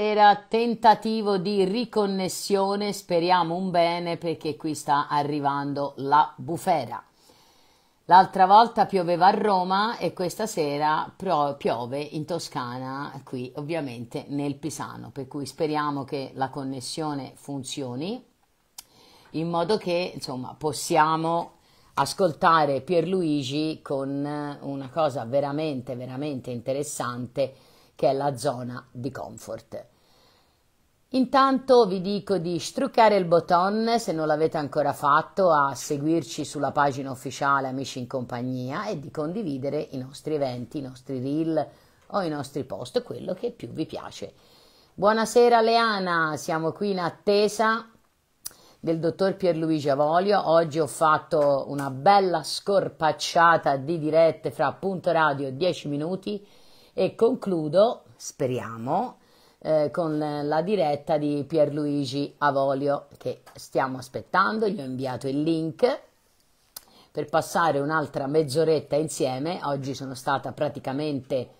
Era tentativo di riconnessione, speriamo un bene perché qui sta arrivando la bufera. L'altra volta pioveva a Roma e questa sera piove in Toscana, qui ovviamente nel Pisano, per cui speriamo che la connessione funzioni in modo che insomma possiamo ascoltare Pierluigi con una cosa veramente veramente interessante che è la zona di comfort. Intanto vi dico di struccare il bottone se non l'avete ancora fatto, a seguirci sulla pagina ufficiale Amici in Compagnia e di condividere i nostri eventi, i nostri reel o i nostri post, quello che più vi piace. Buonasera Leana, siamo qui in attesa del dottor Pierluigi Avolio. Oggi ho fatto una bella scorpacciata di dirette fra Punto Radio 10 minuti e concludo, speriamo, eh, con la diretta di Pierluigi Avolio che stiamo aspettando, gli ho inviato il link per passare un'altra mezz'oretta insieme. Oggi sono stata praticamente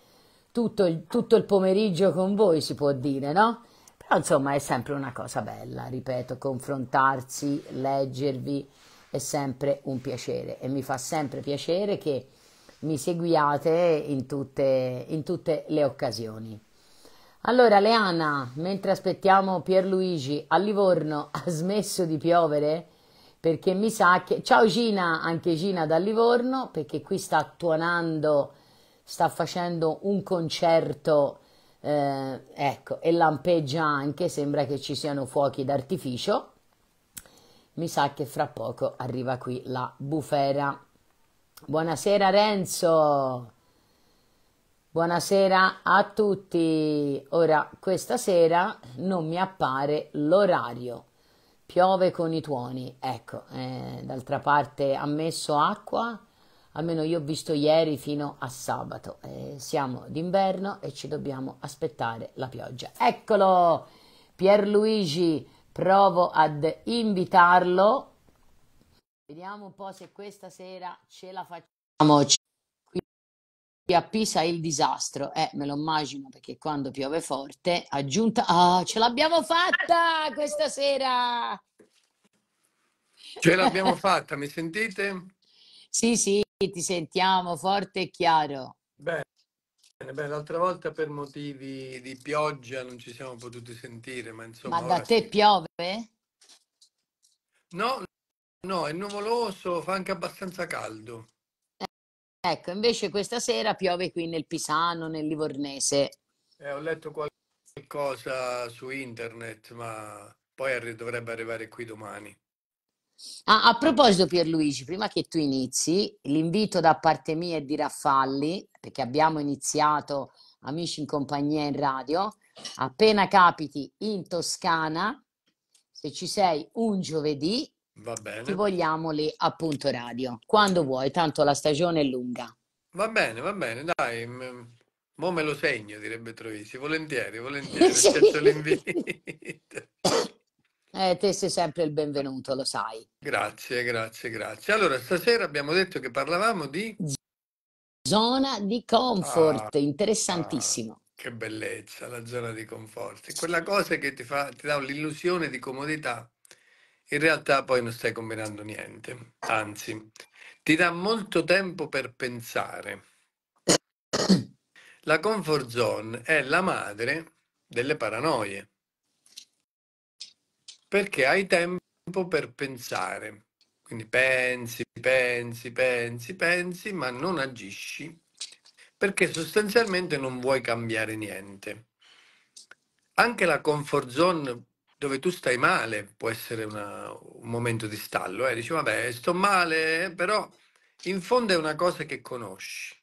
tutto il, tutto il pomeriggio con voi, si può dire, no? Però insomma è sempre una cosa bella, ripeto, confrontarsi, leggervi è sempre un piacere e mi fa sempre piacere che mi seguiate in tutte, in tutte le occasioni. Allora, Leana, mentre aspettiamo Pierluigi, a Livorno ha smesso di piovere? Perché mi sa che... Ciao Gina, anche Gina da Livorno, perché qui sta tuonando, sta facendo un concerto, eh, ecco, e lampeggia anche, sembra che ci siano fuochi d'artificio. Mi sa che fra poco arriva qui la bufera. Buonasera Renzo. Buonasera a tutti. Ora, questa sera non mi appare l'orario. Piove con i tuoni. Ecco, eh, d'altra parte ha messo acqua, almeno io ho visto ieri fino a sabato. Eh, siamo d'inverno e ci dobbiamo aspettare la pioggia. Eccolo, Pierluigi, provo ad invitarlo Vediamo un po' se questa sera ce la facciamo. Qui a Pisa il disastro, eh, me lo immagino perché quando piove forte, aggiunta, ah, oh, ce l'abbiamo fatta questa sera! Ce l'abbiamo fatta, mi sentite? Sì, sì, ti sentiamo forte e chiaro. Bene, bene, l'altra volta per motivi di pioggia non ci siamo potuti sentire, ma insomma... Ma da te sì. piove? No, No, è nuvoloso, fa anche abbastanza caldo. Ecco, invece questa sera piove qui nel Pisano, nel Livornese. Eh, ho letto qualcosa su internet, ma poi dovrebbe arrivare qui domani. Ah, a proposito Pierluigi, prima che tu inizi, l'invito da parte mia e di Raffalli, perché abbiamo iniziato Amici in compagnia in radio, appena capiti in Toscana, se ci sei un giovedì, Va bene. Ti vogliamo lì appunto Radio, quando vuoi, tanto la stagione è lunga. Va bene, va bene, dai, mo me lo segno, direbbe Troisi, volentieri, volentieri, accetto l'invito. Eh, te sei sempre il benvenuto, lo sai. Grazie, grazie, grazie. Allora, stasera abbiamo detto che parlavamo di... Zona di comfort, ah, interessantissimo. Ah, che bellezza la zona di comfort. Quella cosa che ti, fa, ti dà l'illusione di comodità in realtà poi non stai combinando niente, anzi ti dà molto tempo per pensare. La comfort zone è la madre delle paranoie, perché hai tempo per pensare, quindi pensi, pensi, pensi, pensi, ma non agisci, perché sostanzialmente non vuoi cambiare niente. Anche la comfort zone dove tu stai male, può essere una, un momento di stallo, eh? dici vabbè sto male, però in fondo è una cosa che conosci.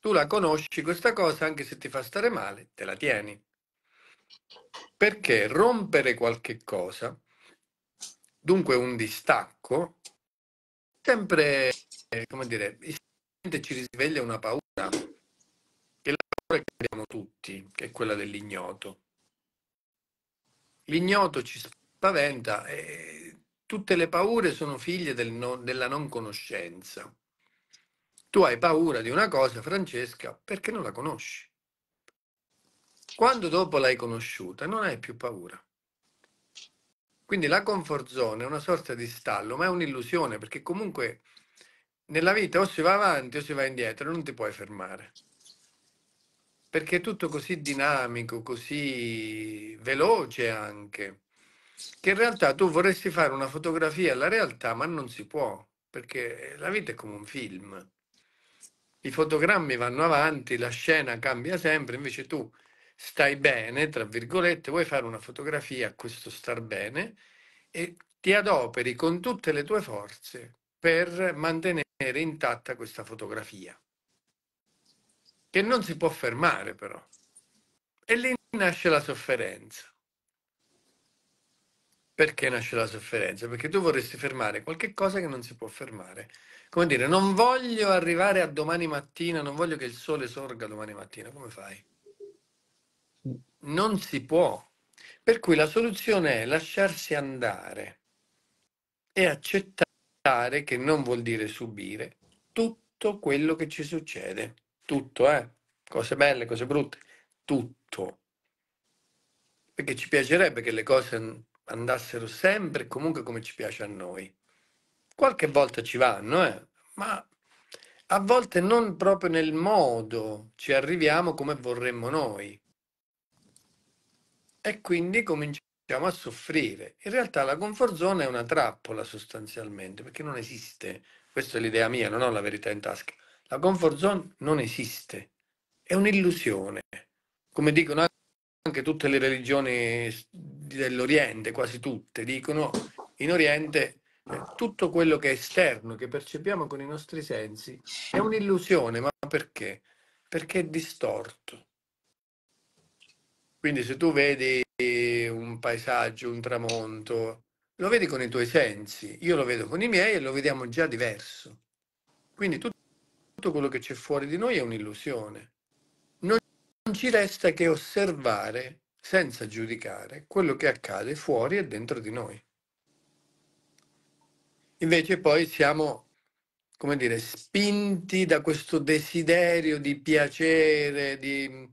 Tu la conosci questa cosa anche se ti fa stare male, te la tieni. Perché rompere qualche cosa, dunque un distacco, sempre, eh, come dire, ci risveglia una paura, che è la paura che abbiamo tutti, che è quella dell'ignoto L'ignoto ci spaventa e tutte le paure sono figlie del no, della non conoscenza. Tu hai paura di una cosa, Francesca, perché non la conosci. Quando dopo l'hai conosciuta, non hai più paura. Quindi la comfort zone è una sorta di stallo, ma è un'illusione, perché comunque nella vita o si va avanti o si va indietro, non ti puoi fermare perché è tutto così dinamico, così veloce anche, che in realtà tu vorresti fare una fotografia alla realtà, ma non si può, perché la vita è come un film. I fotogrammi vanno avanti, la scena cambia sempre, invece tu stai bene, tra virgolette, vuoi fare una fotografia a questo star bene e ti adoperi con tutte le tue forze per mantenere intatta questa fotografia che non si può fermare però. E lì nasce la sofferenza. Perché nasce la sofferenza? Perché tu vorresti fermare qualche cosa che non si può fermare. Come dire, non voglio arrivare a domani mattina, non voglio che il sole sorga domani mattina. Come fai? Non si può. Per cui la soluzione è lasciarsi andare e accettare, che non vuol dire subire, tutto quello che ci succede tutto, eh? cose belle, cose brutte, tutto. Perché ci piacerebbe che le cose andassero sempre e comunque come ci piace a noi. Qualche volta ci vanno, eh? ma a volte non proprio nel modo ci arriviamo come vorremmo noi. E quindi cominciamo a soffrire. In realtà la comfort zone è una trappola sostanzialmente, perché non esiste. Questa è l'idea mia, non ho la verità in tasca la comfort zone non esiste, è un'illusione, come dicono anche tutte le religioni dell'Oriente, quasi tutte, dicono in Oriente eh, tutto quello che è esterno, che percepiamo con i nostri sensi, è un'illusione, ma perché? Perché è distorto. Quindi se tu vedi un paesaggio, un tramonto, lo vedi con i tuoi sensi, io lo vedo con i miei e lo vediamo già diverso. Quindi tutto tutto quello che c'è fuori di noi è un'illusione. Non ci resta che osservare senza giudicare quello che accade fuori e dentro di noi. Invece poi siamo, come dire, spinti da questo desiderio di piacere, di,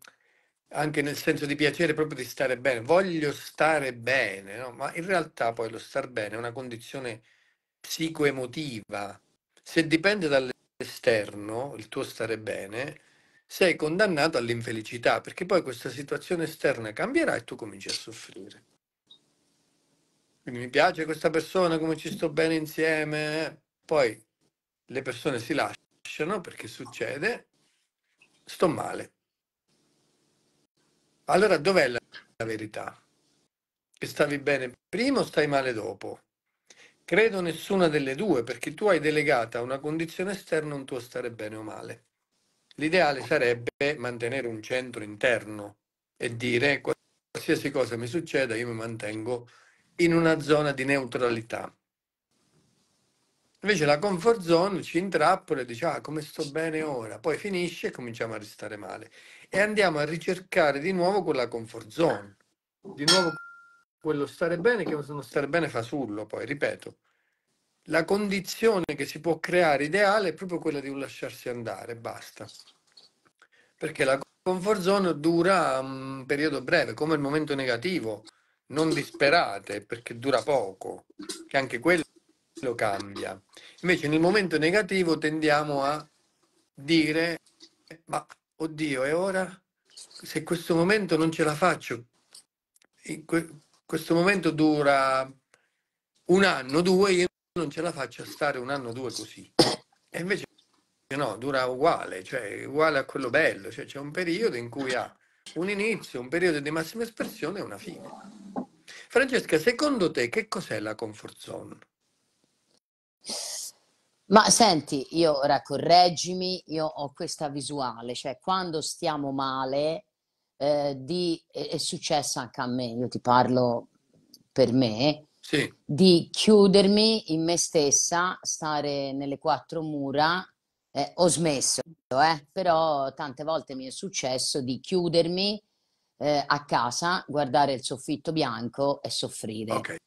anche nel senso di piacere proprio di stare bene. Voglio stare bene, no? ma in realtà poi lo star bene è una condizione psicoemotiva. Se dipende dalle esterno, il tuo stare bene, sei condannato all'infelicità, perché poi questa situazione esterna cambierà e tu cominci a soffrire. Quindi mi piace questa persona, come ci sto bene insieme, eh. poi le persone si lasciano perché succede, sto male. Allora dov'è la verità? Che stavi bene prima o stai male dopo? Credo nessuna delle due, perché tu hai delegata a una condizione esterna un tuo stare bene o male. L'ideale sarebbe mantenere un centro interno e dire qualsiasi cosa mi succeda, io mi mantengo in una zona di neutralità. Invece la comfort zone ci intrappola e dice ah come sto bene ora, poi finisce e cominciamo a restare male. E andiamo a ricercare di nuovo quella comfort zone, di nuovo quello stare bene che uno stare bene fasullo, poi ripeto, la condizione che si può creare ideale è proprio quella di un lasciarsi andare, basta. Perché la comfort zone dura mm, un periodo breve, come il momento negativo, non disperate perché dura poco, che anche quello cambia. Invece nel momento negativo tendiamo a dire, ma oddio, e ora se questo momento non ce la faccio, questo momento dura un anno, due, io non ce la faccio a stare un anno, due così. E invece no, dura uguale, cioè uguale a quello bello, cioè c'è un periodo in cui ha un inizio, un periodo di massima espressione e una fine. Francesca, secondo te che cos'è la comfort zone? Ma senti, io ora correggimi, io ho questa visuale, cioè quando stiamo male eh, di, è, è successo anche a me, io ti parlo per me, sì. di chiudermi in me stessa, stare nelle quattro mura. Eh, ho smesso, eh, però tante volte mi è successo di chiudermi eh, a casa, guardare il soffitto bianco e soffrire. Okay.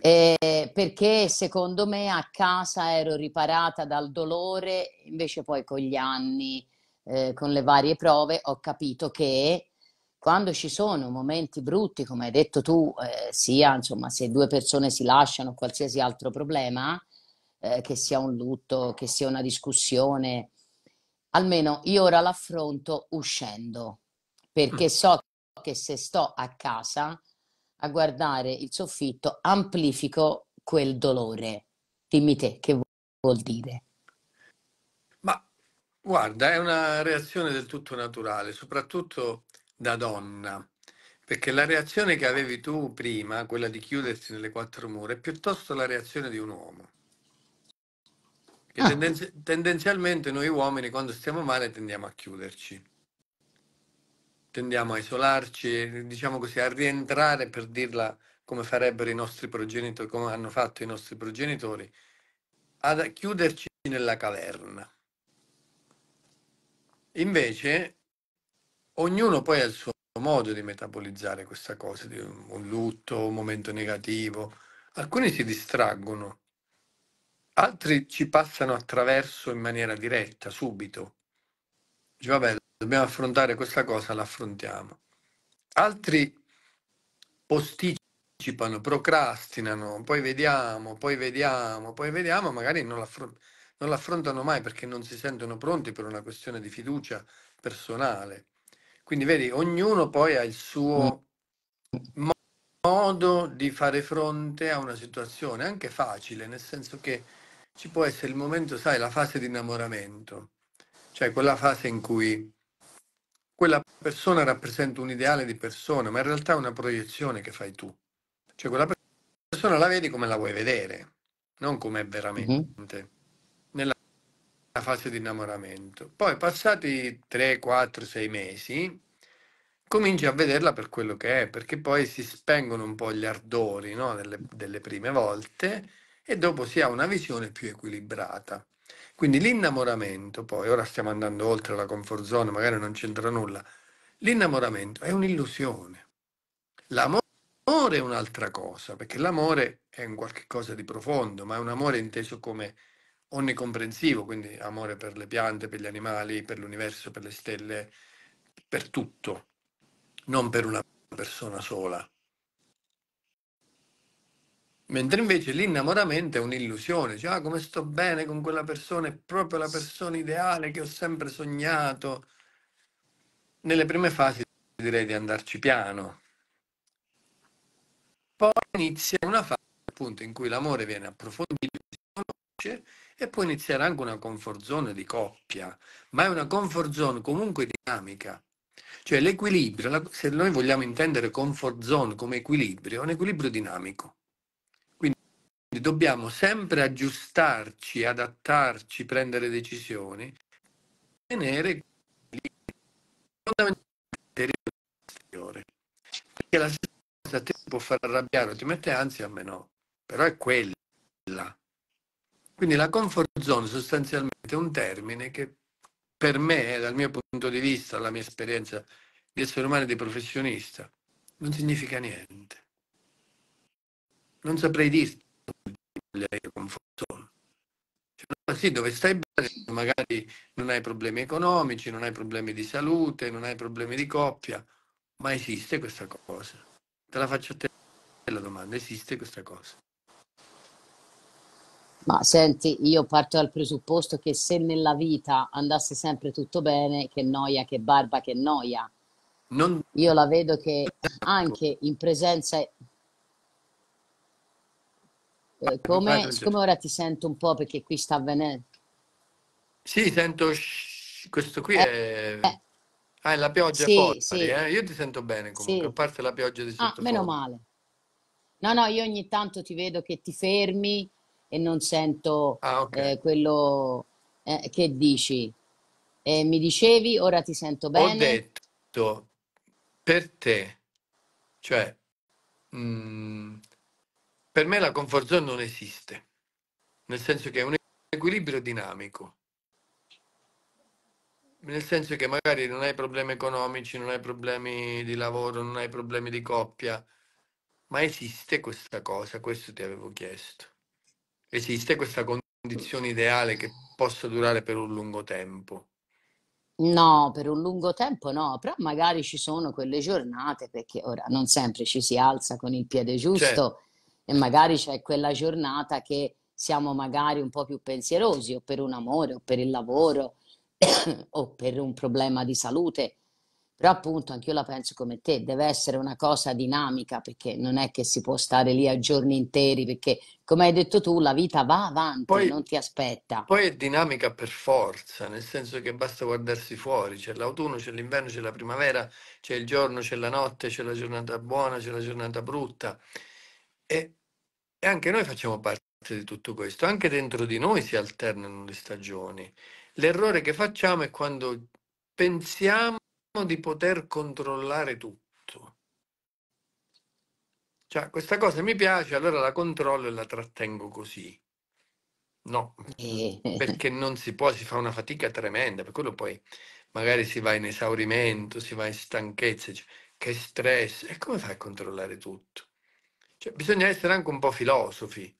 Eh, perché secondo me a casa ero riparata dal dolore, invece poi con gli anni eh, con le varie prove, ho capito che quando ci sono momenti brutti, come hai detto tu, eh, sia insomma se due persone si lasciano, qualsiasi altro problema, eh, che sia un lutto, che sia una discussione, almeno io ora l'affronto uscendo, perché mm. so che se sto a casa a guardare il soffitto amplifico quel dolore. Dimmi te che vuol dire. Guarda, è una reazione del tutto naturale, soprattutto da donna, perché la reazione che avevi tu prima, quella di chiudersi nelle quattro mura, è piuttosto la reazione di un uomo. Ah, tendenz- tendenzialmente noi uomini quando stiamo male tendiamo a chiuderci, tendiamo a isolarci, diciamo così, a rientrare per dirla come farebbero i nostri progenitori, come hanno fatto i nostri progenitori, a chiuderci nella caverna. Invece, ognuno poi ha il suo modo di metabolizzare questa cosa, di un lutto, un momento negativo. Alcuni si distraggono, altri ci passano attraverso in maniera diretta, subito. Dice, vabbè, dobbiamo affrontare questa cosa, l'affrontiamo. Altri posticipano, procrastinano, poi vediamo, poi vediamo, poi vediamo, magari non l'affrontiamo non l'affrontano mai perché non si sentono pronti per una questione di fiducia personale. Quindi vedi, ognuno poi ha il suo mo- mm. modo di fare fronte a una situazione, anche facile, nel senso che ci può essere il momento, sai, la fase di innamoramento, cioè quella fase in cui quella persona rappresenta un ideale di persona, ma in realtà è una proiezione che fai tu. Cioè quella persona la vedi come la vuoi vedere, non come è mm-hmm. veramente. Mm-hmm la fase di innamoramento. Poi passati 3, 4, 6 mesi cominci a vederla per quello che è, perché poi si spengono un po' gli ardori no? delle, delle prime volte e dopo si ha una visione più equilibrata. Quindi l'innamoramento, poi ora stiamo andando oltre la comfort zone, magari non c'entra nulla, l'innamoramento è un'illusione. L'amore è un'altra cosa, perché l'amore è un qualche cosa di profondo, ma è un amore inteso come onnicomprensivo, quindi amore per le piante, per gli animali, per l'universo, per le stelle, per tutto, non per una persona sola. Mentre invece l'innamoramento è un'illusione, cioè ah, come sto bene con quella persona, è proprio la persona ideale che ho sempre sognato. Nelle prime fasi direi di andarci piano. Poi inizia una fase appunto in cui l'amore viene approfondito, si conosce e può iniziare anche una comfort zone di coppia, ma è una comfort zone comunque dinamica. Cioè l'equilibrio, se noi vogliamo intendere comfort zone come equilibrio, è un equilibrio dinamico. Quindi dobbiamo sempre aggiustarci, adattarci, prendere decisioni, tenere fondamentalmente Perché la stessa cosa ti può far arrabbiare o ti mette ansia, a me no. Però è quello. Quindi la comfort zone sostanzialmente è un termine che per me, dal mio punto di vista, dalla mia esperienza di essere umano e di professionista, non significa niente. Non saprei dirti comfort zone. Cioè, sì, dove stai bene, magari non hai problemi economici, non hai problemi di salute, non hai problemi di coppia, ma esiste questa cosa. Te la faccio a te la domanda, esiste questa cosa? Ma senti, io parto dal presupposto che se nella vita andasse sempre tutto bene, che noia, che barba, che noia. Non... Io la vedo che esatto. anche in presenza... Eh, come, siccome ora ti sento un po' perché qui sta avvenendo. Sì, sento... Questo qui eh, è... Eh. Ah, è la pioggia sì, forte, sì. Eh? Io ti sento bene comunque, sì. a parte la pioggia di sottofondo. Ah, meno male. No, no, io ogni tanto ti vedo che ti fermi e non sento ah, okay. eh, quello eh, che dici. Eh, mi dicevi, ora ti sento bene. Ho detto, per te, cioè, mh, mm, per me la comfort zone non esiste, nel senso che è un equilibrio dinamico nel senso che magari non hai problemi economici, non hai problemi di lavoro, non hai problemi di coppia, ma esiste questa cosa, questo ti avevo chiesto esiste questa condizione ideale che possa durare per un lungo tempo? No, per un lungo tempo no, però magari ci sono quelle giornate perché ora non sempre ci si alza con il piede giusto certo. e magari c'è quella giornata che siamo magari un po' più pensierosi o per un amore o per il lavoro o per un problema di salute però appunto anch'io la penso come te, deve essere una cosa dinamica perché non è che si può stare lì a giorni interi perché come hai detto tu la vita va avanti, poi, non ti aspetta. Poi è dinamica per forza, nel senso che basta guardarsi fuori, c'è l'autunno, c'è l'inverno, c'è la primavera, c'è il giorno, c'è la notte, c'è la giornata buona, c'è la giornata brutta e, e anche noi facciamo parte di tutto questo, anche dentro di noi si alternano le stagioni. L'errore che facciamo è quando pensiamo di poter controllare tutto. Cioè, questa cosa mi piace, allora la controllo e la trattengo così. No, eh. perché non si può, si fa una fatica tremenda, per quello poi magari si va in esaurimento, si va in stanchezza, cioè, che stress, e come fai a controllare tutto? Cioè, bisogna essere anche un po' filosofi,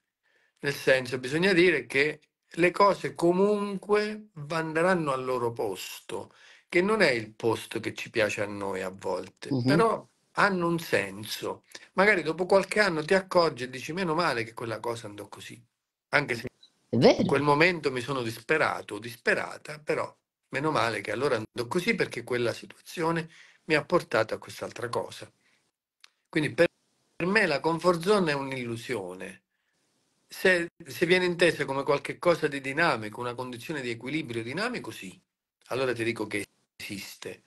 nel senso bisogna dire che le cose comunque andranno al loro posto che non è il posto che ci piace a noi a volte, uh-huh. però hanno un senso. Magari dopo qualche anno ti accorgi e dici meno male che quella cosa andò così, anche se in quel momento mi sono disperato o disperata, però meno male che allora andò così perché quella situazione mi ha portato a quest'altra cosa. Quindi per, per me la comfort zone è un'illusione. Se, se viene intesa come qualcosa di dinamico, una condizione di equilibrio dinamico, sì. Allora ti dico che esiste,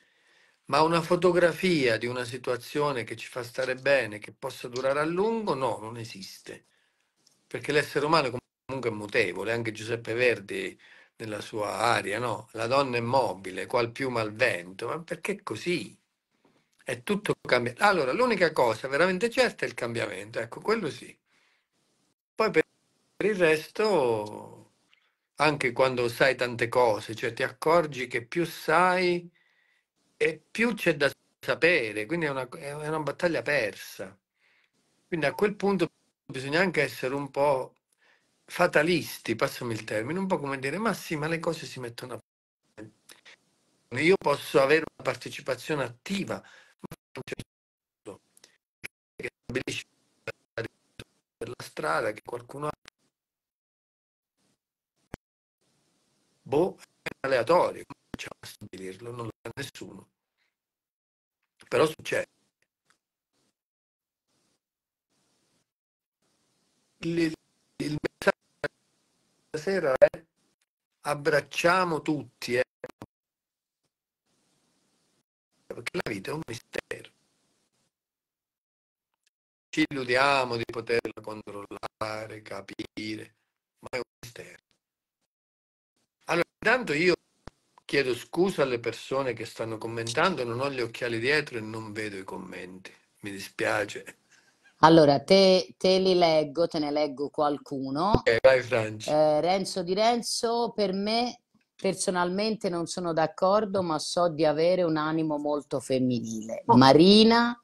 ma una fotografia di una situazione che ci fa stare bene, che possa durare a lungo, no, non esiste. Perché l'essere umano comunque è mutevole, anche Giuseppe Verdi nella sua aria, no? La donna è mobile, qual piuma al vento, ma perché così? È tutto cambiato. Allora, l'unica cosa veramente certa è il cambiamento, ecco, quello sì. Poi per il resto anche quando sai tante cose, cioè ti accorgi che più sai e più c'è da sapere, quindi è una, è una battaglia persa. Quindi a quel punto bisogna anche essere un po' fatalisti, passami il termine, un po' come dire, ma sì, ma le cose si mettono a io posso avere una partecipazione attiva, ma non c'è nessuno che stabilisce per la strada che qualcuno ha Boh, è aleatorio, come facciamo a stabilirlo? Non lo sa nessuno. Però succede. Il, il messaggio stasera è abbracciamo tutti, eh? perché la vita è un mistero. Ci illudiamo di poterla controllare, capire, ma è un mistero. Allora, intanto io chiedo scusa alle persone che stanno commentando, non ho gli occhiali dietro e non vedo i commenti, mi dispiace. Allora, te, te li leggo, te ne leggo qualcuno. Okay, vai Franci. Eh, Renzo di Renzo, per me personalmente non sono d'accordo, ma so di avere un animo molto femminile. Oh. Marina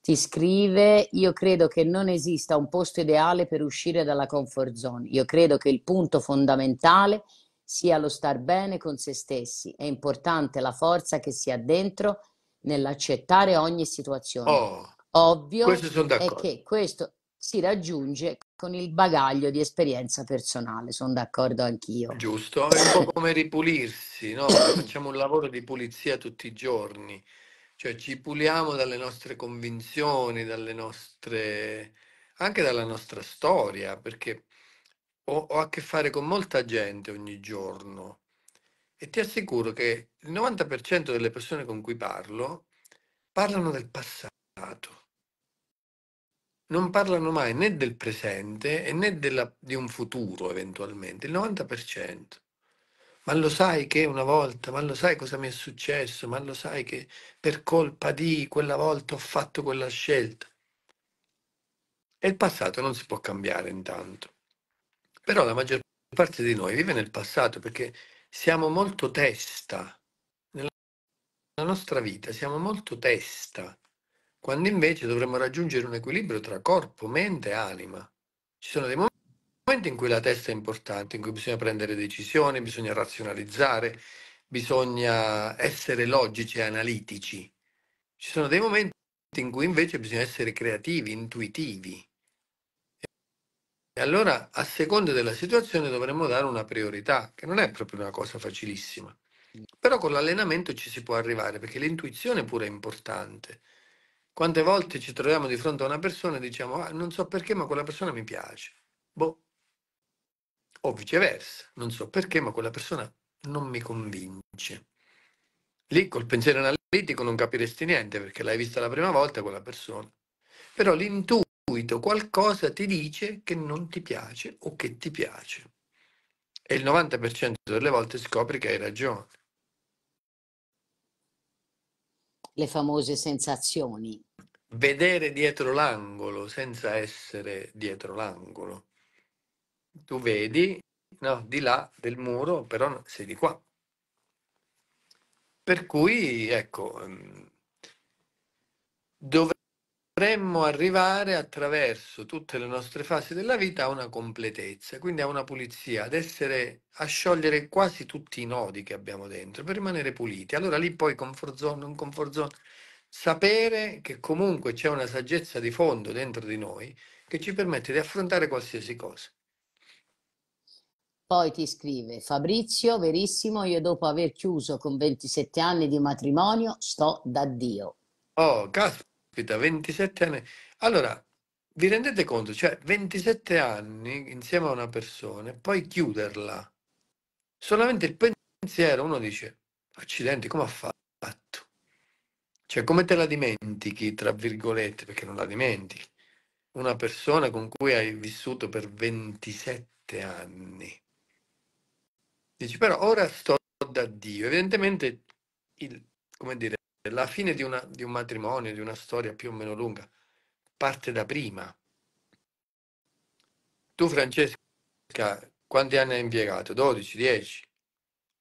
ti scrive, io credo che non esista un posto ideale per uscire dalla comfort zone. Io credo che il punto fondamentale è sia lo star bene con se stessi. È importante la forza che si ha dentro nell'accettare ogni situazione. Oh, Ovvio è che questo si raggiunge con il bagaglio di esperienza personale, sono d'accordo anch'io. Giusto, è un po' come ripulirsi, no? facciamo un lavoro di pulizia tutti i giorni, cioè ci puliamo dalle nostre convinzioni, dalle nostre... anche dalla nostra storia, perché ho, ho a che fare con molta gente ogni giorno e ti assicuro che il 90% delle persone con cui parlo parlano del passato. Non parlano mai né del presente né della, di un futuro eventualmente, il 90%. Ma lo sai che una volta, ma lo sai cosa mi è successo, ma lo sai che per colpa di quella volta ho fatto quella scelta. E il passato non si può cambiare intanto. Però la maggior parte di noi vive nel passato perché siamo molto testa. Nella nostra vita siamo molto testa, quando invece dovremmo raggiungere un equilibrio tra corpo, mente e anima. Ci sono dei momenti in cui la testa è importante, in cui bisogna prendere decisioni, bisogna razionalizzare, bisogna essere logici e analitici. Ci sono dei momenti in cui invece bisogna essere creativi, intuitivi. E allora, a seconda della situazione, dovremmo dare una priorità, che non è proprio una cosa facilissima. Però con l'allenamento ci si può arrivare, perché l'intuizione pure è importante. Quante volte ci troviamo di fronte a una persona e diciamo, ah, non so perché, ma quella persona mi piace. Boh. O viceversa, non so perché, ma quella persona non mi convince. Lì col pensiero analitico non capiresti niente, perché l'hai vista la prima volta quella persona. Però l'intuito qualcosa ti dice che non ti piace o che ti piace. E il 90% delle volte scopri che hai ragione. Le famose sensazioni. Vedere dietro l'angolo senza essere dietro l'angolo. Tu vedi, no, di là del muro, però sei di qua. Per cui, ecco, ehm, dove dovremmo arrivare attraverso tutte le nostre fasi della vita a una completezza, quindi a una pulizia, ad essere, a sciogliere quasi tutti i nodi che abbiamo dentro per rimanere puliti. Allora lì poi comfort zone, non comfort zone, sapere che comunque c'è una saggezza di fondo dentro di noi che ci permette di affrontare qualsiasi cosa. Poi ti scrive Fabrizio, verissimo, io dopo aver chiuso con 27 anni di matrimonio sto da Dio. Oh, caspita da 27 anni. Allora, vi rendete conto? Cioè, 27 anni insieme a una persona e poi chiuderla. Solamente il pensiero, uno dice, accidenti, come ha fatto? Cioè, come te la dimentichi, tra virgolette, perché non la dimentichi? Una persona con cui hai vissuto per 27 anni. Dici, però ora sto da Dio. Evidentemente, il, come dire, la fine di, una, di un matrimonio, di una storia più o meno lunga, parte da prima. Tu, Francesca, quanti anni hai impiegato? 12, 10?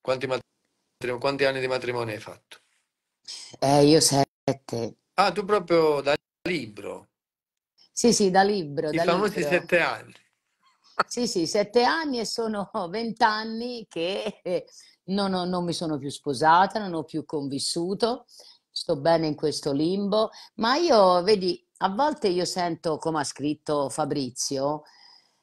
Quanti, matrim- quanti anni di matrimonio hai fatto? Eh, io 7. Ah, tu proprio da libro? Sì, sì, da libro. I da famosi libro. sette anni. Sì, sì, sette anni e sono vent'anni che non, ho, non mi sono più sposata, non ho più convissuto, sto bene in questo limbo, ma io, vedi, a volte io sento, come ha scritto Fabrizio,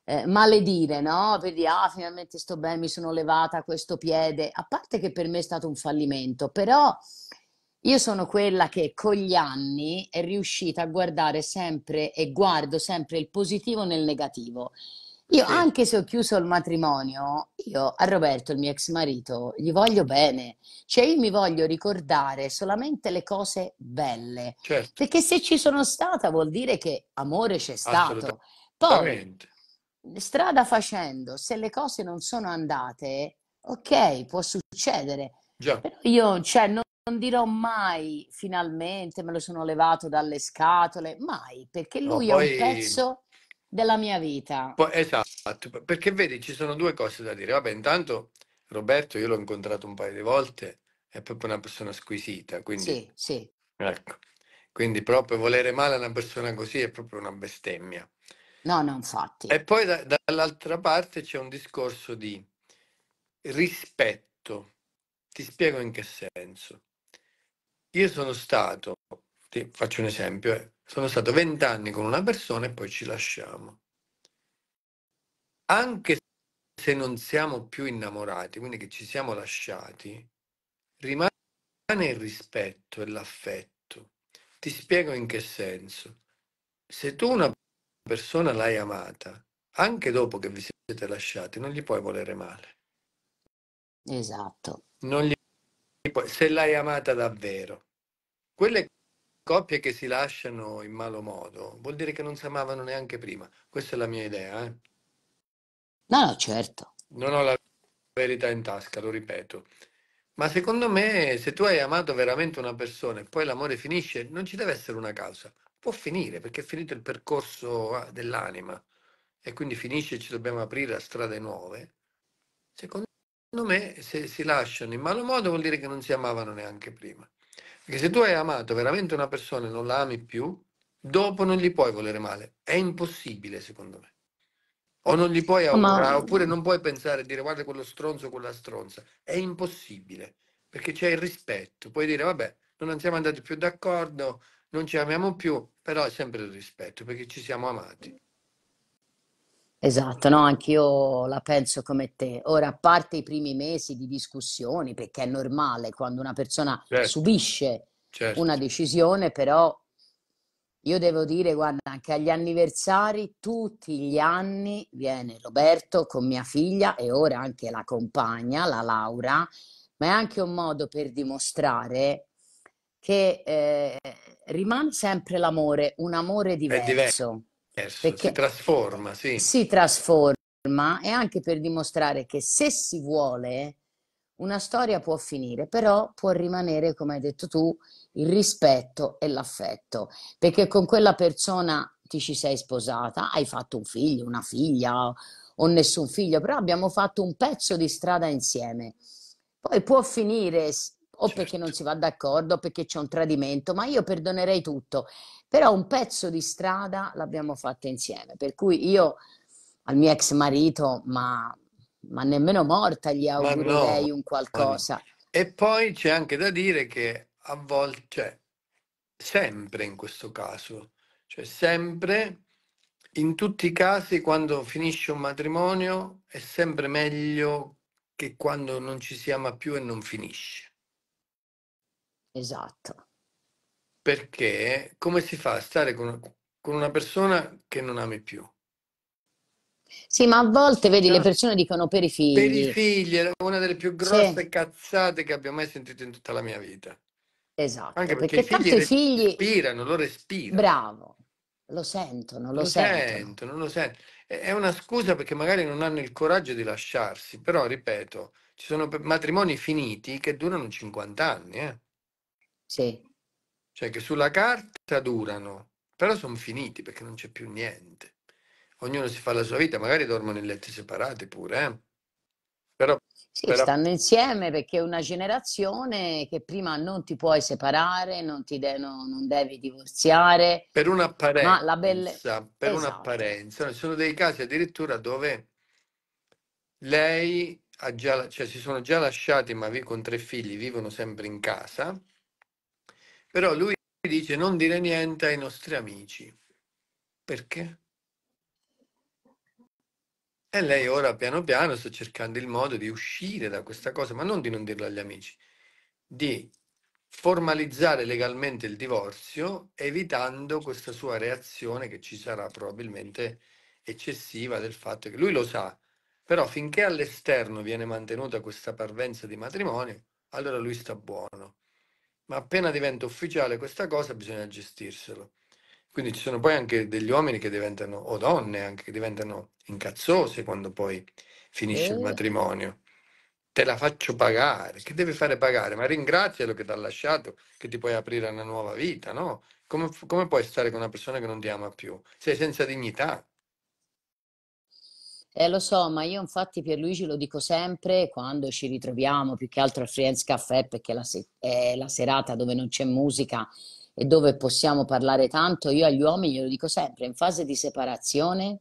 eh, maledire, no? Vedi, ah, finalmente sto bene, mi sono levata questo piede, a parte che per me è stato un fallimento, però io sono quella che con gli anni è riuscita a guardare sempre e guardo sempre il positivo nel negativo. Io, sì. anche se ho chiuso il matrimonio, io a Roberto, il mio ex marito, gli voglio bene. Cioè, io mi voglio ricordare solamente le cose belle. Certo. Perché se ci sono stata vuol dire che amore c'è stato. Poi, strada facendo, se le cose non sono andate, ok, può succedere. Già. Però io, cioè, non non dirò mai finalmente me lo sono levato dalle scatole, mai, perché lui no, poi, è un pezzo della mia vita. esatto, perché vedi, ci sono due cose da dire. Vabbè, intanto Roberto, io l'ho incontrato un paio di volte, è proprio una persona squisita, quindi... Sì, sì. Ecco, quindi proprio volere male a una persona così è proprio una bestemmia. No, non fatti. E poi da, dall'altra parte c'è un discorso di rispetto. Ti spiego in che senso. Io sono stato, ti faccio un esempio, eh, sono stato vent'anni con una persona e poi ci lasciamo. Anche se non siamo più innamorati, quindi che ci siamo lasciati, rimane il rispetto e l'affetto. Ti spiego in che senso. Se tu una persona l'hai amata, anche dopo che vi siete lasciati, non gli puoi volere male. Esatto. Non gli puoi, se l'hai amata davvero. Quelle coppie che si lasciano in malo modo vuol dire che non si amavano neanche prima. Questa è la mia idea. Eh? No, no, certo. Non ho la verità in tasca, lo ripeto. Ma secondo me, se tu hai amato veramente una persona e poi l'amore finisce, non ci deve essere una causa. Può finire perché è finito il percorso ah, dell'anima e quindi finisce e ci dobbiamo aprire a strade nuove. Secondo me, se si lasciano in malo modo, vuol dire che non si amavano neanche prima. Perché se tu hai amato veramente una persona e non la ami più, dopo non gli puoi volere male. È impossibile, secondo me. O non gli puoi augurare, Ma... oppure non puoi pensare e dire guarda quello stronzo, quella stronza. È impossibile, perché c'è il rispetto. Puoi dire vabbè, non siamo andati più d'accordo, non ci amiamo più, però è sempre il rispetto, perché ci siamo amati. Esatto, no, anch'io la penso come te. Ora, a parte i primi mesi di discussioni, perché è normale quando una persona certo. subisce certo. una decisione, però io devo dire, guarda, anche agli anniversari, tutti gli anni viene Roberto con mia figlia e ora anche la compagna, la Laura, ma è anche un modo per dimostrare che eh, rimane sempre l'amore, un amore diverso. Eh, perché si trasforma, sì. Si trasforma e anche per dimostrare che se si vuole una storia può finire, però può rimanere, come hai detto tu, il rispetto e l'affetto, perché con quella persona ti ci sei sposata, hai fatto un figlio, una figlia o nessun figlio, però abbiamo fatto un pezzo di strada insieme. Poi può finire o certo. perché non certo. si va d'accordo, o perché c'è un tradimento, ma io perdonerei tutto. Però un pezzo di strada l'abbiamo fatta insieme, per cui io al mio ex marito, ma, ma nemmeno morta, gli augurerei no, un qualcosa. E poi c'è anche da dire che a volte, cioè, sempre in questo caso, cioè sempre, in tutti i casi, quando finisce un matrimonio è sempre meglio che quando non ci si ama più e non finisce. Esatto. Perché come si fa a stare con, con una persona che non ami più? Sì, ma a volte vedi no. le persone dicono per i figli. Per i figli è una delle più grosse sì. cazzate che abbia mai sentito in tutta la mia vita. Esatto, Anche perché, perché i figli, res- figli respirano, lo respirano. Bravo, lo sentono, lo, lo sentono. sentono. Lo sentono. È una scusa perché magari non hanno il coraggio di lasciarsi, però ripeto, ci sono matrimoni finiti che durano 50 anni. Eh. Sì. Cioè che sulla carta durano, però sono finiti perché non c'è più niente. Ognuno si fa la sua vita, magari dormono in letti separati pure, eh? Però, sì, però... stanno insieme perché è una generazione che prima non ti puoi separare, non, ti de- no, non devi divorziare. Per un'apparenza, belle... per esatto. un'apparenza. Ci sono dei casi addirittura dove lei ha già, cioè, si sono già lasciati ma con tre figli, vivono sempre in casa però lui dice non dire niente ai nostri amici. Perché? E lei ora piano piano sta cercando il modo di uscire da questa cosa, ma non di non dirlo agli amici, di formalizzare legalmente il divorzio evitando questa sua reazione che ci sarà probabilmente eccessiva del fatto che lui lo sa, però finché all'esterno viene mantenuta questa parvenza di matrimonio, allora lui sta buono ma appena diventa ufficiale questa cosa bisogna gestirselo. Quindi ci sono poi anche degli uomini che diventano, o donne anche, che diventano incazzose quando poi finisce eh. il matrimonio. Te la faccio pagare, che devi fare pagare? Ma ringrazialo che ti ha lasciato, che ti puoi aprire a una nuova vita, no? Come, come puoi stare con una persona che non ti ama più? Sei senza dignità. Eh, lo so, ma io infatti per Luigi lo dico sempre quando ci ritroviamo, più che altro al Friends Café, perché la se- è la serata dove non c'è musica e dove possiamo parlare tanto, io agli uomini glielo dico sempre, in fase di separazione,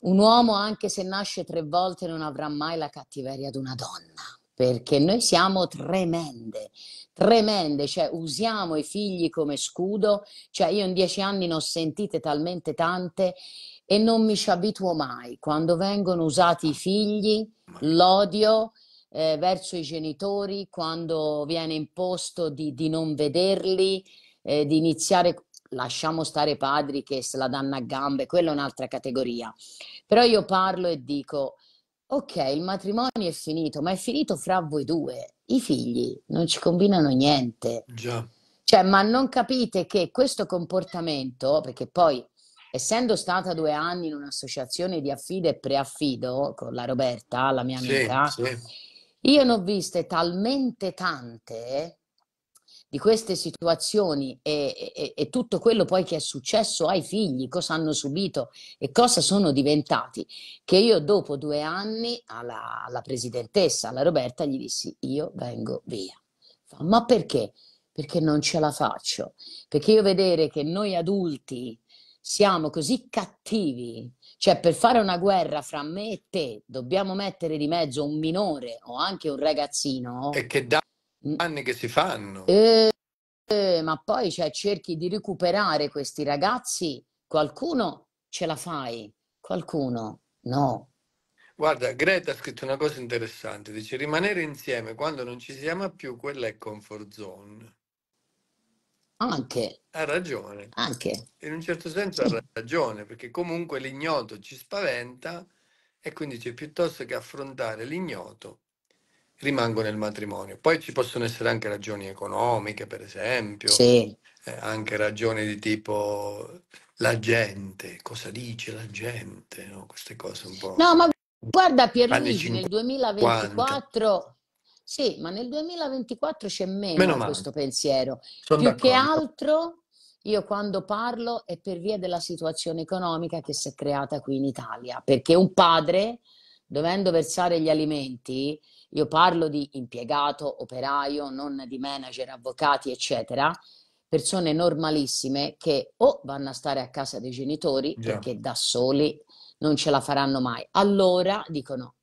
un uomo anche se nasce tre volte non avrà mai la cattiveria di una donna, perché noi siamo tremende, tremende, cioè usiamo i figli come scudo, cioè io in dieci anni ne ho sentite talmente tante e non mi ci abituo mai. Quando vengono usati i figli, l'odio eh, verso i genitori, quando viene imposto di, di non vederli, eh, di iniziare lasciamo stare i padri che se la danno a gambe, quella è un'altra categoria. Però io parlo e dico, ok, il matrimonio è finito, ma è finito fra voi due. I figli non ci combinano niente. Già. Cioè, ma non capite che questo comportamento, perché poi essendo stata due anni in un'associazione di affido e preaffido con la Roberta, la mia amica, sì, sì. io ne ho viste talmente tante di queste situazioni e, e, e, tutto quello poi che è successo ai figli, cosa hanno subito e cosa sono diventati, che io dopo due anni alla, alla presidentessa, alla Roberta, gli dissi io vengo via. Fa, Ma perché? Perché non ce la faccio. Perché io vedere che noi adulti siamo così cattivi, cioè per fare una guerra fra me e te dobbiamo mettere di mezzo un minore o anche un ragazzino. E che da mm. anni che si fanno. Eh, eh, ma poi cioè, cerchi di recuperare questi ragazzi, qualcuno ce la fai, qualcuno no. Guarda, Greta ha scritto una cosa interessante, dice rimanere insieme quando non ci siamo più, quella è comfort zone. Anche. Ha ragione. Anche. In un certo senso sì. ha ragione, perché comunque l'ignoto ci spaventa e quindi dice cioè, piuttosto che affrontare l'ignoto rimango nel matrimonio. Poi ci possono essere anche ragioni economiche, per esempio, sì. eh, anche ragioni di tipo la gente, cosa dice la gente, no? queste cose un po'. No, ma guarda Pierluigi, nel 2024 sì, ma nel 2024 c'è meno, meno questo pensiero. Sono Più che altro io quando parlo è per via della situazione economica che si è creata qui in Italia, perché un padre dovendo versare gli alimenti, io parlo di impiegato, operaio, non di manager, avvocati, eccetera, persone normalissime che o vanno a stare a casa dei genitori yeah. perché da soli non ce la faranno mai. Allora dicono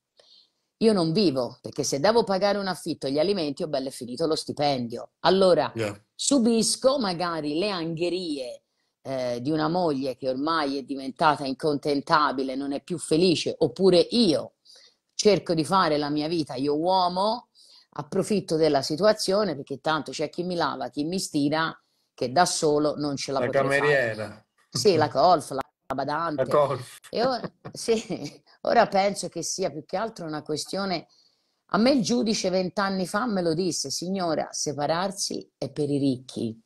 io non vivo, perché se devo pagare un affitto e gli alimenti, ho belle finito lo stipendio. Allora, yeah. subisco magari le angherie eh, di una moglie che ormai è diventata incontentabile, non è più felice, oppure io cerco di fare la mia vita, io uomo, approfitto della situazione perché tanto c'è chi mi lava, chi mi stira, che da solo non ce la, la potrei cameriera. fare. Sì, la golf, la badante. E ora, sì, ora penso che sia più che altro una questione. A me il giudice vent'anni fa me lo disse, signora, separarsi è per i ricchi.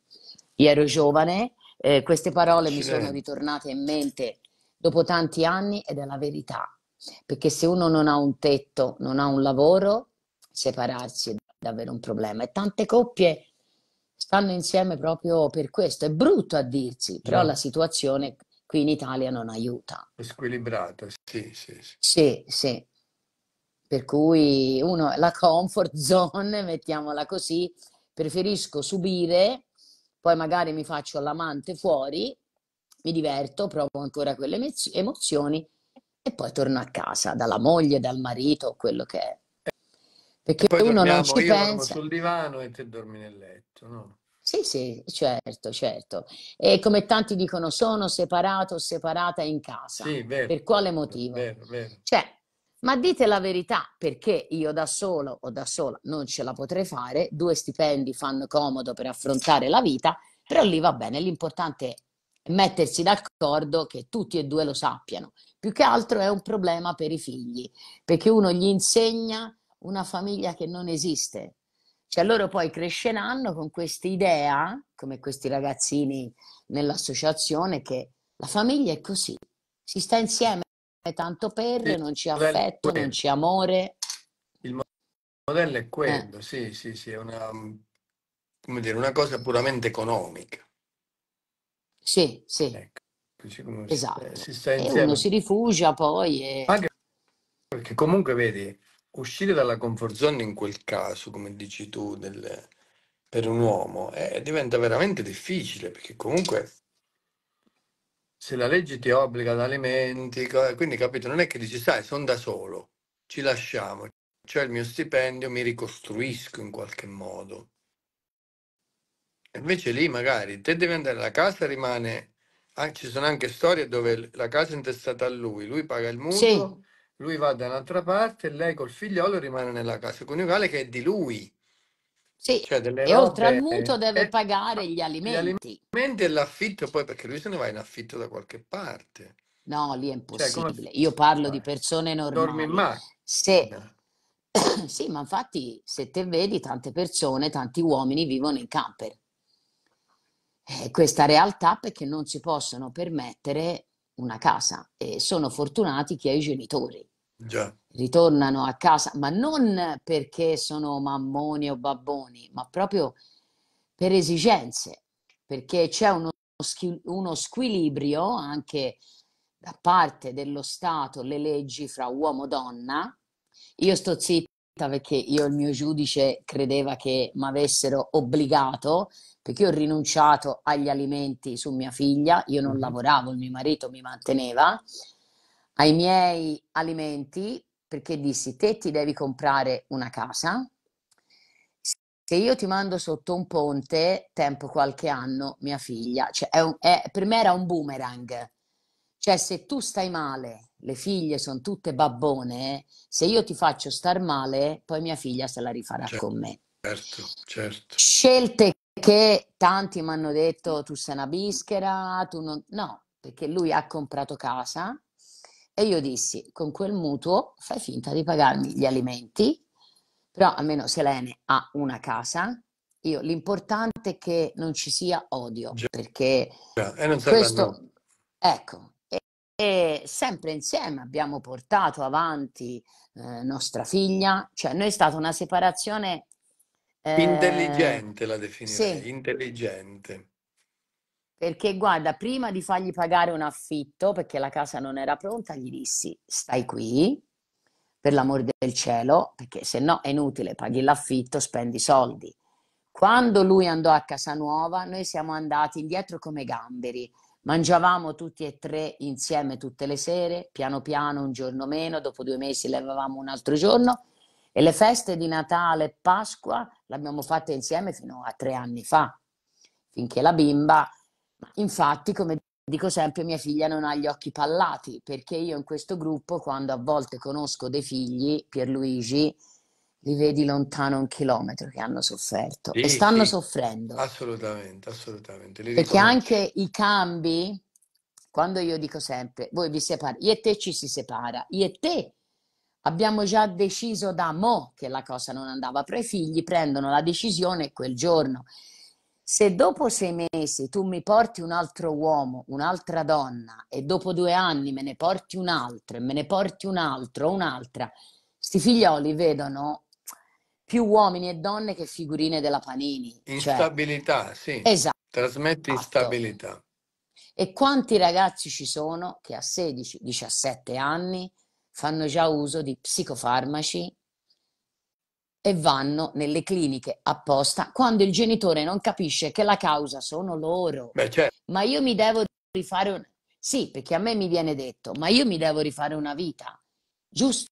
Io ero giovane, eh, queste parole mi sono ritornate in mente dopo tanti anni ed è la verità. Perché se uno non ha un tetto, non ha un lavoro, separarsi è davvero un problema. E tante coppie stanno insieme proprio per questo. È brutto a dirsi, però yeah. la situazione qui in Italia non aiuta. È squilibrato, sì, sì. Sì, sì. sì. Per cui uno, la comfort zone, mettiamola così, preferisco subire, poi magari mi faccio l'amante fuori, mi diverto, provo ancora quelle emozioni e poi torno a casa dalla moglie, dal marito, quello che è. Perché uno dormiamo, non ci io pensa. Io sul divano e te dormi nel letto, no? Sì, sì, certo, certo. E come tanti dicono, sono separato o separata in casa. Sì, vero, per quale motivo? Vero, vero. Cioè, ma dite la verità, perché io da solo o da sola non ce la potrei fare, due stipendi fanno comodo per affrontare la vita, però lì va bene, l'importante è mettersi d'accordo che tutti e due lo sappiano. Più che altro è un problema per i figli, perché uno gli insegna una famiglia che non esiste, cioè loro poi cresceranno con questa idea, come questi ragazzini nell'associazione, che la famiglia è così, si sta insieme tanto per, sì, non c'è affetto, non c'è amore. Il modello è eh. quello, eh. sì, sì, sì, è una, dire, una cosa puramente economica. Sì, sì. Ecco. Esatto. Si, si e uno si rifugia poi. E... Anche perché comunque vedi, Uscire dalla comfort zone in quel caso, come dici tu, del- per un uomo, eh, diventa veramente difficile perché comunque se la legge ti obbliga ad alimenti, quindi capito, non è che dici, sai, sono da solo, ci lasciamo, c'è il mio stipendio, mi ricostruisco in qualche modo. Invece lì magari te devi andare, la casa rimane, ah, ci sono anche storie dove la casa è intestata a lui, lui paga il Sì, lui va da un'altra parte e lei col figliolo rimane nella casa coniugale che è di lui. Sì, cioè delle e robe, oltre al mutuo deve eh, pagare gli alimenti. Gli alimenti e l'affitto poi, perché lui se ne va in affitto da qualche parte. No, lì è cioè, impossibile. Cioè, Io parlo fare? di persone normali. Dormi in Se... sì, ma infatti se te vedi tante persone, tanti uomini vivono in camper. Eh, questa realtà perché non si possono permettere una casa e sono fortunati chi ha i genitori Già. ritornano a casa, ma non perché sono mammoni o babboni, ma proprio per esigenze, perché c'è uno, uno squilibrio anche da parte dello Stato, le leggi fra uomo e donna. Io sto zitta perché io il mio giudice credeva che mi avessero obbligato, perché io ho rinunciato agli alimenti su mia figlia, io non lavoravo, il mio marito mi manteneva ai miei alimenti perché dissi te ti devi comprare una casa, se io ti mando sotto un ponte, tempo qualche anno, mia figlia, cioè è un, è, per me era un boomerang, cioè se tu stai male, le figlie sono tutte babbone, se io ti faccio star male, poi mia figlia se la rifarà certo, con me. Certo, certo. Scelte che tanti mi hanno detto tu sei una bischera, tu non... No, perché lui ha comprato casa, e io dissi, con quel mutuo fai finta di pagarmi gli alimenti, però almeno Selene ha una casa, io l'importante è che non ci sia odio, Già. perché cioè, no, questo... Ecco, e, e, sempre insieme abbiamo portato avanti eh, nostra figlia, cioè noi è stata una separazione... Eh, intelligente la definirei, sì. intelligente. Perché guarda, prima di fargli pagare un affitto, perché la casa non era pronta, gli dissi, stai qui, per l'amor del cielo, perché se no è inutile, paghi l'affitto, spendi soldi. Quando lui andò a casa nuova, noi siamo andati indietro come gamberi, mangiavamo tutti e tre insieme tutte le sere, piano piano un giorno meno, dopo due mesi levavamo un altro giorno e le feste di Natale e Pasqua le abbiamo fatte insieme fino a tre anni fa, finché la bimba Infatti, come dico sempre, mia figlia non ha gli occhi pallati, perché io in questo gruppo, quando a volte conosco dei figli, Pierluigi, li vedi lontano un chilometro che hanno sofferto sì, e stanno sì. soffrendo. Assolutamente, assolutamente. Li perché anche i cambi, quando io dico sempre, voi vi separate, io e te ci si separa, io e te abbiamo già deciso da mo che la cosa non andava, però i figli prendono la decisione quel giorno se dopo sei mesi tu mi porti un altro uomo, un'altra donna, e dopo due anni me ne porti un altro, e me ne porti un altro, un'altra, questi figlioli vedono più uomini e donne che figurine della Panini. Cioè instabilità, cioè, sì. Esatto. Trasmette instabilità. E quanti ragazzi ci sono che a 16-17 anni fanno già uso di psicofarmaci e vanno nelle cliniche apposta quando il genitore non capisce che la causa sono loro. Beh, certo. Ma io mi devo rifare un... Sì, perché a me mi viene detto, ma io mi devo rifare una vita. Giusto,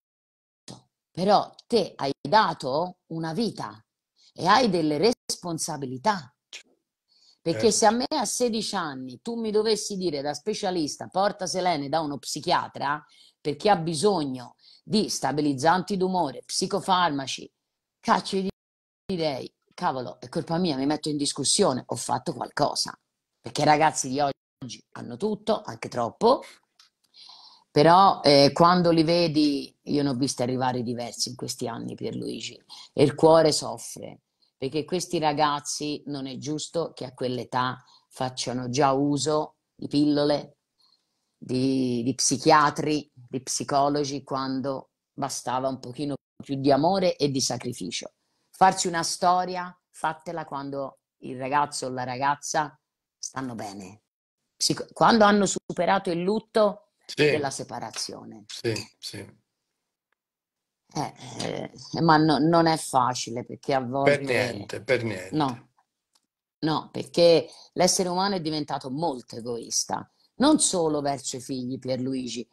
però te hai dato una vita e hai delle responsabilità. Perché eh. se a me a 16 anni tu mi dovessi dire da specialista porta Selene da uno psichiatra perché ha bisogno di stabilizzanti d'umore, psicofarmaci, caccio cacci direi, cavolo, è colpa mia, mi metto in discussione, ho fatto qualcosa. Perché i ragazzi di oggi hanno tutto, anche troppo, però eh, quando li vedi, io ne ho visti arrivare diversi in questi anni per Luigi e il cuore soffre, perché questi ragazzi non è giusto che a quell'età facciano già uso di pillole, di, di psichiatri, di psicologi, quando bastava un pochino più di amore e di sacrificio. Farsi una storia, fatela quando il ragazzo o la ragazza stanno bene, Psico- quando hanno superato il lutto sì. della separazione. Sì, sì. Eh, eh, ma no, non è facile perché a volte... Per niente, per niente. No, no, perché l'essere umano è diventato molto egoista, non solo verso i figli, Pierluigi,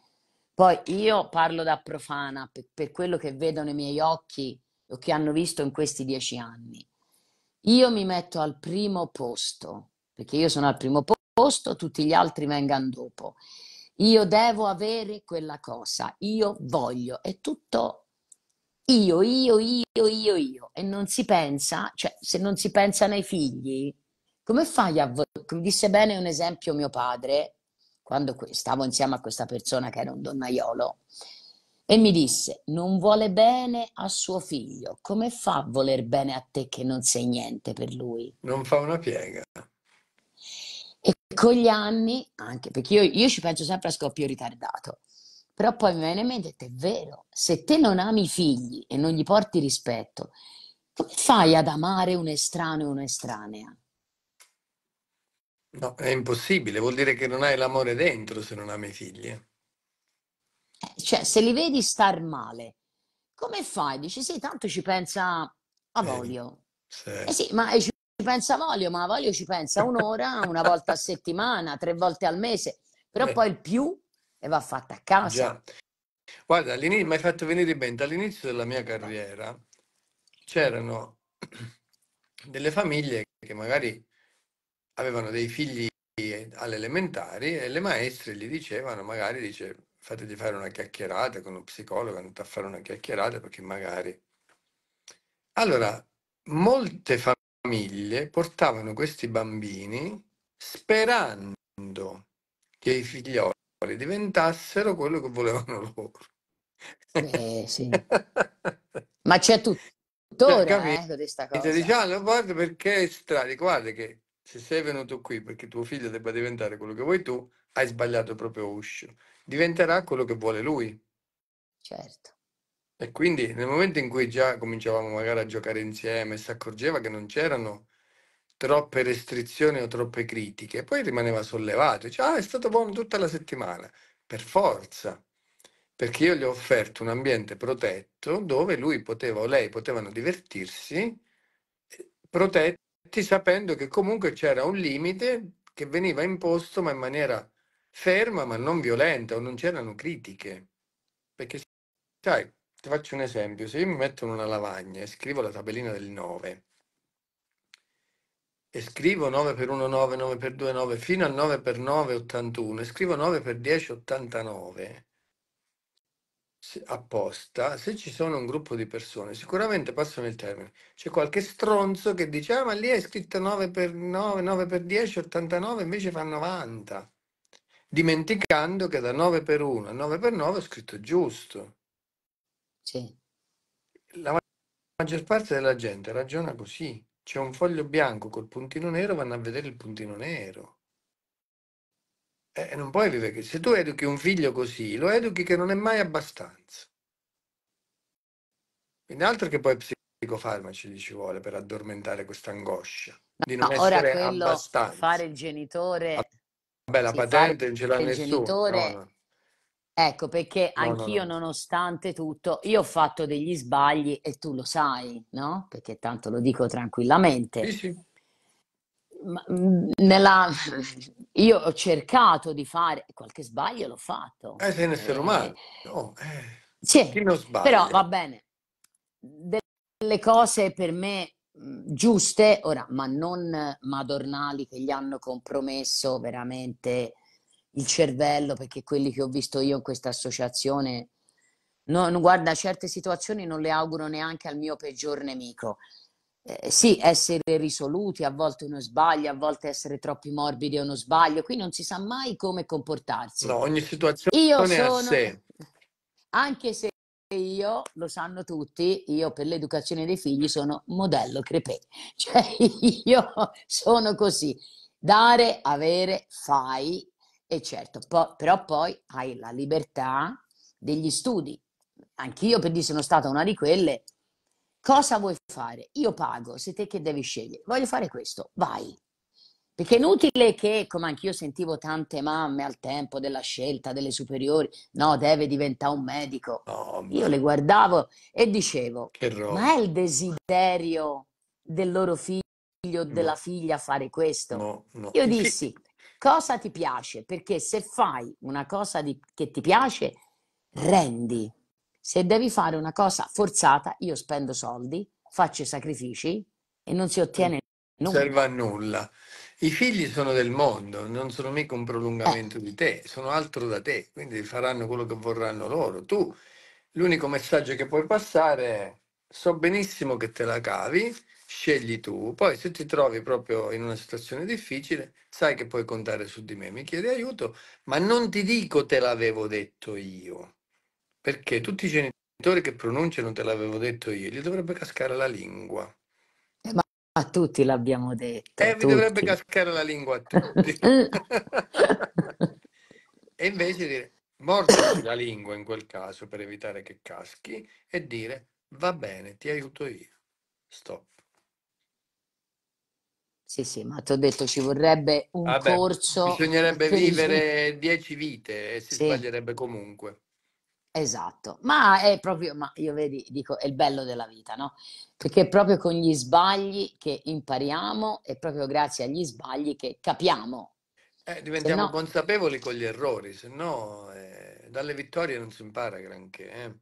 poi io parlo da profana per, per quello che vedono i miei occhi o che hanno visto in questi dieci anni. Io mi metto al primo posto, perché io sono al primo posto, tutti gli altri vengano dopo. Io devo avere quella cosa, io voglio, è tutto io, io, io, io, io. E non si pensa, cioè se non si pensa nei figli, come fai a... Come disse bene un esempio mio padre, quando stavo insieme a questa persona che era un donnaiolo, e mi disse, non vuole bene a suo figlio, come fa a voler bene a te che non sei niente per lui? Non fa una piega. E con gli anni, anche perché io, io ci penso sempre a scoppio ritardato, però poi mi viene in mente, è vero, se te non ami i figli e non gli porti rispetto, come fai ad amare un estraneo o un'estranea? No, è impossibile, vuol dire che non hai l'amore dentro se non ami i figli. Eh. Cioè, se li vedi star male, come fai? Dici sì, tanto ci pensa Avolio. Eh, sì. Eh sì, ma ci pensa a Avolio, ma Avolio ci pensa un'ora, una volta a settimana, tre volte al mese, però Beh. poi il più e va fatta a casa. Già. Guarda, mi hai fatto venire in mente, all'inizio della mia carriera c'erano delle famiglie che magari avevano dei figli all'elementare e le maestre gli dicevano, magari dice, fategli fare una chiacchierata con uno psicologo, andate a fare una chiacchierata perché magari... Allora, molte famiglie portavano questi bambini sperando che i figlioli diventassero quello che volevano loro. Eh, sì. Ma c'è tuttora cioè, eh, questa cosa. Dice, ah, lo guardo perché è strano, guarda che se sei venuto qui perché tuo figlio debba diventare quello che vuoi tu, hai sbagliato il proprio uscio. Diventerà quello che vuole lui. Certo. E quindi nel momento in cui già cominciavamo magari a giocare insieme, si accorgeva che non c'erano troppe restrizioni o troppe critiche, poi rimaneva sollevato, dice, ah, è stato buono tutta la settimana, per forza, perché io gli ho offerto un ambiente protetto dove lui poteva o lei potevano divertirsi, eh, protetto sapendo che comunque c'era un limite che veniva imposto ma in maniera ferma ma non violenta o non c'erano critiche. Perché, sai, ti faccio un esempio, se io mi metto in una lavagna e scrivo la tabellina del 9 e scrivo 9 per 1 9, 9 per 2 9, fino al 9 per 9 81 e scrivo 9 per 10 89, apposta, se ci sono un gruppo di persone, sicuramente passano il termine, c'è qualche stronzo che dice ah ma lì è scritto 9 per 9, 9 per 10, 89, invece fa 90, dimenticando che da 9 per 1 a 9 per 9 ho scritto giusto. Sì. La maggior parte della gente ragiona così, c'è un foglio bianco col puntino nero, vanno a vedere il puntino nero. Eh, non puoi vivere che se tu educhi un figlio così, lo educhi che non è mai abbastanza. Quindi altro che poi psicofarmaci ci vuole per addormentare questa angoscia di non no, essere ora abbastanza. Fare il genitore. Vabbè, la patente non ce l'ha nessuno. Genitore... No, ecco, perché anch'io, nonostante tutto, io ho fatto degli sbagli e tu lo sai, no? Perché tanto lo dico tranquillamente. Sì, sì Mhmm, nella, io ho cercato di fare qualche sbaglio, l'ho fatto. Eh, sei un essere eh, umano. No. Eh, sì, però va bene. Delle cose per me mhmm, giuste, ora, ma non madornali che gli hanno compromesso veramente il cervello, perché quelli che ho visto io in questa associazione, no, guarda, certe situazioni non le auguro neanche al mio peggior nemico. Eh, sì, essere risoluti, a volte uno sbaglia, a volte essere troppi morbidi è uno sbaglio, qui non si sa mai come comportarsi. No, ogni situazione io sono, a sé. Anche se io, lo sanno tutti, io per l'educazione dei figli sono modello crepè, cioè io sono così, dare, avere, fai e certo, po- però poi hai la libertà degli studi. Anch'io per dire sono stata una di quelle cosa vuoi fare? Io pago, sei te che devi scegliere. Voglio fare questo, vai. Perché è inutile che, come anch'io sentivo tante mamme al tempo della scelta delle superiori, no, deve diventare un medico. Oh, Io le guardavo e dicevo, ma è il desiderio del loro figlio o della no. figlia fare questo? No, no. Io dissi, cosa ti piace? Perché se fai una cosa di, che ti piace, rendi. Se devi fare una cosa forzata, io spendo soldi, faccio sacrifici e non si ottiene nulla. non Serve a nulla. I figli sono del mondo, non sono mica un prolungamento eh. di te, sono altro da te, quindi faranno quello che vorranno loro. Tu, l'unico messaggio che puoi passare è so benissimo che te la cavi, scegli tu, poi se ti trovi proprio in una situazione difficile, sai che puoi contare su di me, mi chiedi aiuto, ma non ti dico te l'avevo detto io perché tutti i genitori che pronunciano, te l'avevo detto io, gli dovrebbe cascare la lingua. Eh, ma a tutti l'abbiamo detto. Eh, vi dovrebbe cascare la lingua a tutti. e invece dire, mordersi la lingua in quel caso per evitare che caschi e dire, va bene, ti aiuto io. Stop. Sì, sì, ma ti ho detto ci vorrebbe un Vabbè, corso. Bisognerebbe vivere dieci vite e si sì. sbaglierebbe comunque. Esatto, ma è proprio, ma io vedi, dico, è il bello della vita, no? Perché è proprio con gli sbagli che impariamo, è proprio grazie agli sbagli che capiamo. Eh, diventiamo no... consapevoli con gli errori, se no eh, dalle vittorie non si impara granché. Eh.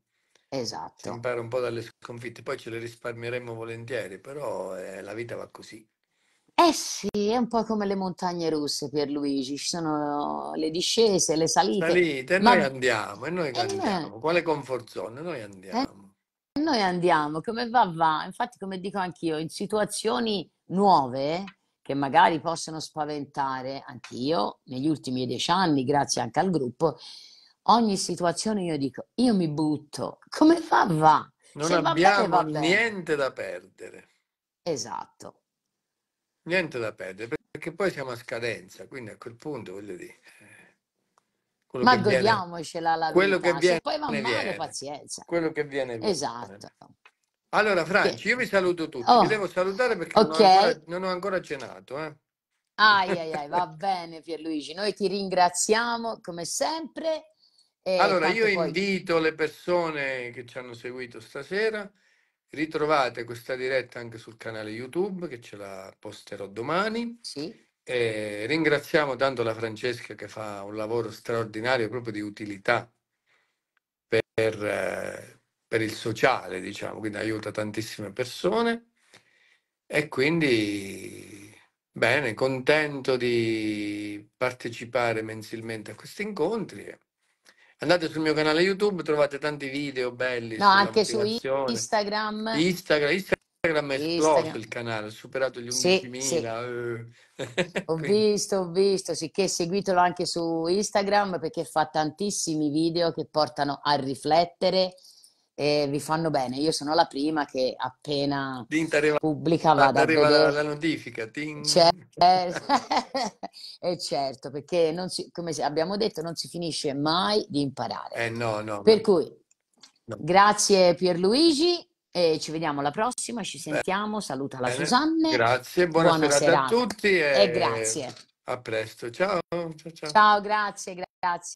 Esatto. Si impara un po' dalle sconfitte, poi ce le risparmieremo volentieri, però eh, la vita va così. Eh sì, è un po' come le montagne russe per Luigi, ci sono le discese, le salite. Salite, ma... noi andiamo, e noi e andiamo. Noi... Quale confortzone, Noi andiamo. E noi andiamo, come va va. Infatti, come dico anch'io, in situazioni nuove che magari possono spaventare, anch'io negli ultimi dieci anni, grazie anche al gruppo, ogni situazione io dico, io mi butto, come va va? Non Se abbiamo va bene, va bene. niente da perdere. Esatto, niente da perdere, perché poi siamo a scadenza, quindi a quel punto voglio dire... Eh, Ma godiamocela la quello vita, che viene, se poi va male pazienza. Quello che viene viene. Esatto. Allora Franci, okay. io vi saluto tutti, oh. vi devo salutare perché okay. non, ho ancora, non, ho ancora, cenato. Eh. Ai, ai, ai, va bene Pierluigi, noi ti ringraziamo come sempre. allora io poi... invito le persone che ci hanno seguito stasera Ritrovate questa diretta anche sul canale YouTube che ce la posterò domani. Sì. E ringraziamo tanto la Francesca che fa un lavoro straordinario proprio di utilità per, eh, per il sociale, diciamo, quindi aiuta tantissime persone. E quindi, bene, contento di partecipare mensilmente a questi incontri Andate sul mio canale YouTube, trovate tanti video belli. No, anche su Instagram. Instagram, Instagram è esploso il canale, ha superato gli 11.000. Sì, sì. Eh. ho visto, ho visto, sicché seguitelo anche su Instagram perché fa tantissimi video che portano a riflettere e vi fanno bene. Io sono la prima che appena arriva, pubblica vado arriva la, la, notifica. Certo. e certo, perché non si, come abbiamo detto non si finisce mai di imparare. Eh, no, no, per no. cui grazie Pierluigi e ci vediamo alla prossima, ci sentiamo, saluta la Susanne. Grazie, buona, buona serata, serata, a tutti e, e grazie. A presto, ciao, ciao, ciao. ciao grazie, grazie.